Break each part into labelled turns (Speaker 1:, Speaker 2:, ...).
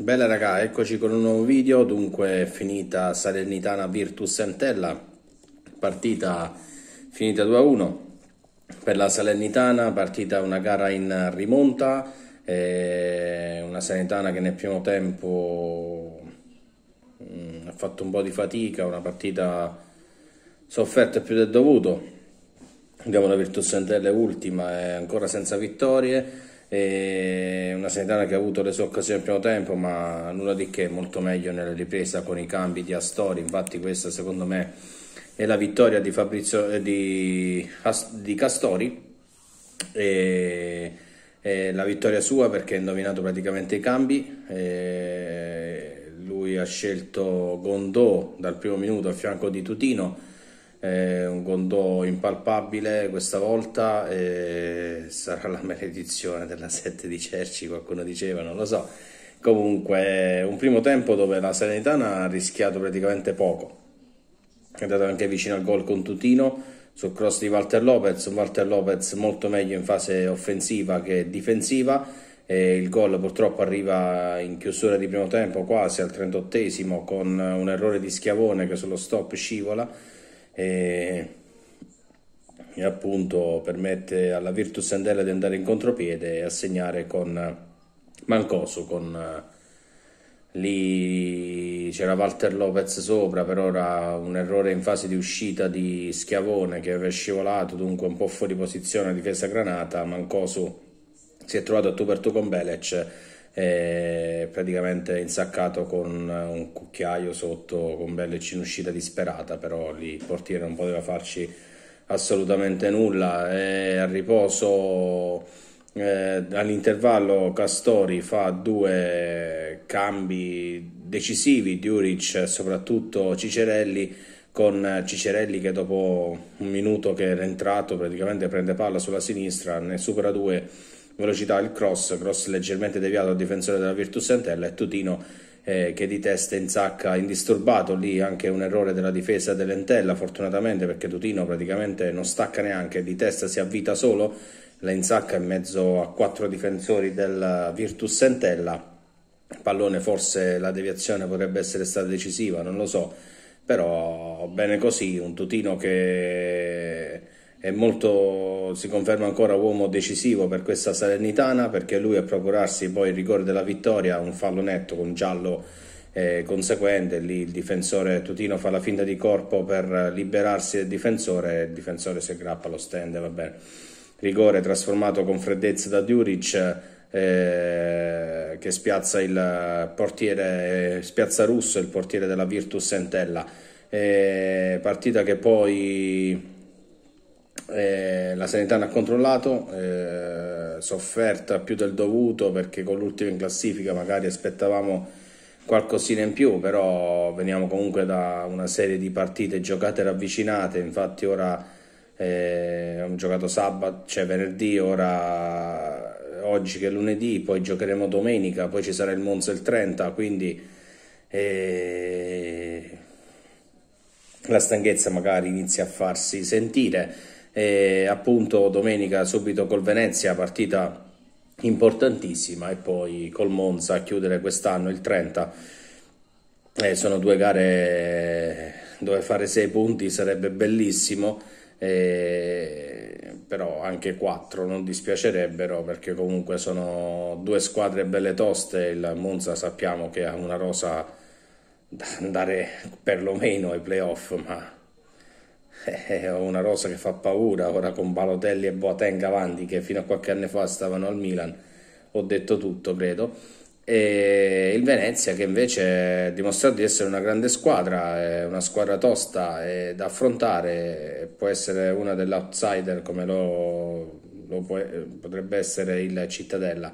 Speaker 1: Bella raga, eccoci con un nuovo video, dunque finita Salernitana Virtus Entella, partita finita 2-1 per la Salernitana, partita una gara in rimonta, eh, una Salernitana che nel primo tempo mh, mm, ha fatto un po' di fatica, una partita sofferta più del dovuto, abbiamo la Virtus Entella ultima e eh, ancora senza vittorie, e una Sanitana che ha avuto le sue occasioni al primo tempo ma nulla di che, molto meglio nella ripresa con i cambi di Astori, infatti questa secondo me è la vittoria di, Fabrizio, eh, di, di Castori e, e, la vittoria sua perché ha indovinato praticamente i cambi e lui ha scelto Gondò dal primo minuto a fianco di Tutino eh, un Gondò impalpabile questa volta eh, sarà la maledizione della 7 di Cerci qualcuno diceva non lo so comunque un primo tempo dove la Salernitana ha rischiato praticamente poco è andato anche vicino al gol con Tutino sul cross di Walter Lopez Walter Lopez molto meglio in fase offensiva che difensiva e il gol purtroppo arriva in chiusura di primo tempo quasi al 38 esimo con un errore di Schiavone che sullo stop scivola e, e appunto permette alla Virtus Sandella di andare in contropiede e segnare con Mancoso con lì c'era Walter Lopez sopra per ora un errore in fase di uscita di Schiavone che aveva scivolato dunque un po' fuori posizione a difesa granata Mancoso si è trovato a tu per tu con Belec praticamente insaccato con eh, un cucchiaio sotto con Bellic in uscita disperata, però lì il portiere non poteva farci assolutamente nulla. E a riposo, eh, all'intervallo, Castori fa due cambi decisivi, Diuric e soprattutto Cicerelli, con Cicerelli che dopo un minuto che è entrato praticamente prende palla sulla sinistra, ne supera due velocità il cross, cross leggermente deviato al difensore della Virtus Entella e Tutino eh, che di testa in sacca indisturbato, lì anche un errore della difesa dell'Entella fortunatamente perché Tutino praticamente non stacca neanche, di testa si avvita solo, la inzacca in mezzo a quattro difensori della Virtus Entella, pallone forse la deviazione potrebbe essere stata decisiva, non lo so, però bene così, un Tutino che è molto, si conferma ancora uomo decisivo per questa Salernitana perché lui a procurarsi poi il rigore della vittoria, un fallo netto con giallo eh, conseguente, lì il difensore Tutino fa la finta di corpo per liberarsi del difensore, e il difensore si aggrappa allo stand, va bene. Rigore trasformato con freddezza da Duric eh, che spiazza il portiere, eh, spiazza Russo, il portiere della Virtus Entella. Eh, partita che poi eh, la Sanitana ha controllato, eh, sofferta più del dovuto perché con l'ultimo in classifica magari aspettavamo qualcosina in più, però veniamo comunque da una serie di partite giocate ravvicinate, infatti ora eh, abbiamo giocato sabato, cioè venerdì, ora eh, oggi che è lunedì, poi giocheremo domenica, poi ci sarà il Monza il 30, quindi eh, la stanchezza magari inizia a farsi sentire e appunto domenica subito col Venezia partita importantissima e poi col Monza a chiudere quest'anno il 30 eh, sono due gare dove fare 6 punti sarebbe bellissimo eh, però anche 4 non dispiacerebbero perché comunque sono due squadre belle toste il Monza sappiamo che ha una rosa da andare perlomeno ai playoff ma eh, eh, ho una rosa che fa paura ora con Balotelli e Boateng avanti che fino a qualche anno fa stavano al Milan. Ho detto tutto, credo. E il Venezia che invece ha dimostrato di essere una grande squadra, una squadra tosta da affrontare, può essere una dell'outsider come lo, lo può, potrebbe essere il Cittadella.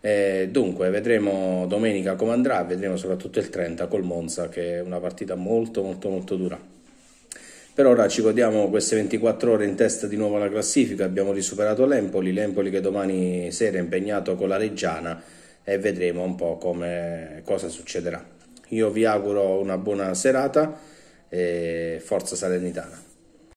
Speaker 1: E dunque vedremo domenica come andrà, vedremo soprattutto il 30 col Monza che è una partita molto molto molto dura. Per ora ci godiamo queste 24 ore in testa di nuovo alla classifica, abbiamo risuperato l'Empoli, l'Empoli che domani sera è impegnato con la Reggiana e vedremo un po' come, cosa succederà. Io vi auguro una buona serata e forza Salernitana.